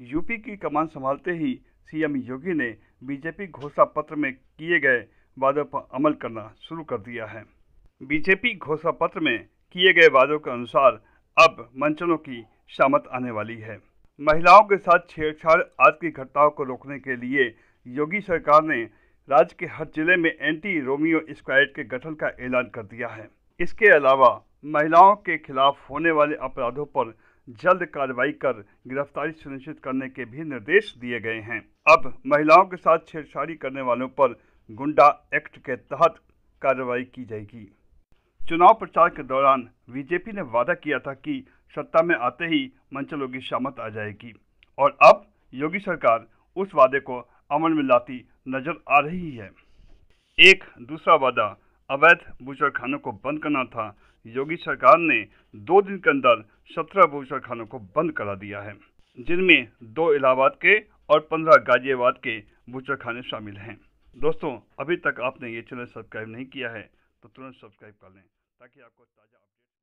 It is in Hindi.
यूपी की कमान संभालते ही सीएम योगी ने बीजेपी घोषणा पत्र में किए गए वादों पर अमल करना शुरू कर दिया है बीजेपी घोषणा पत्र में किए गए वादों के अनुसार अब मंचनों की शामत आने वाली है महिलाओं के साथ छेड़छाड़ आदि की घटनाओं को रोकने के लिए योगी सरकार ने राज्य के हर जिले में एंटी रोमियो स्क्वाड के गठन का ऐलान कर दिया है इसके अलावा महिलाओं के खिलाफ होने वाले अपराधों पर जल्द कार्रवाई कर गिरफ्तारी सुनिश्चित करने के भी निर्देश दिए गए हैं अब महिलाओं के साथ छेड़छाड़ी करने वालों पर गुंडा एक्ट के तहत कार्रवाई की जाएगी चुनाव प्रचार के दौरान बीजेपी ने वादा किया था कि सत्ता में आते ही मंचलों की शामत आ जाएगी और अब योगी सरकार उस वादे को अमल में लाती नजर आ रही है एक दूसरा वादा अवैध खानों को बंद करना था योगी सरकार ने दो दिन के अंदर सत्रह खानों को बंद करा दिया है जिनमें दो इलाहाबाद के और पंद्रह गाजियाबाद के खाने शामिल हैं दोस्तों अभी तक आपने ये चैनल सब्सक्राइब नहीं किया है तो तुरंत सब्सक्राइब कर लें ताकि आपको ताज़ा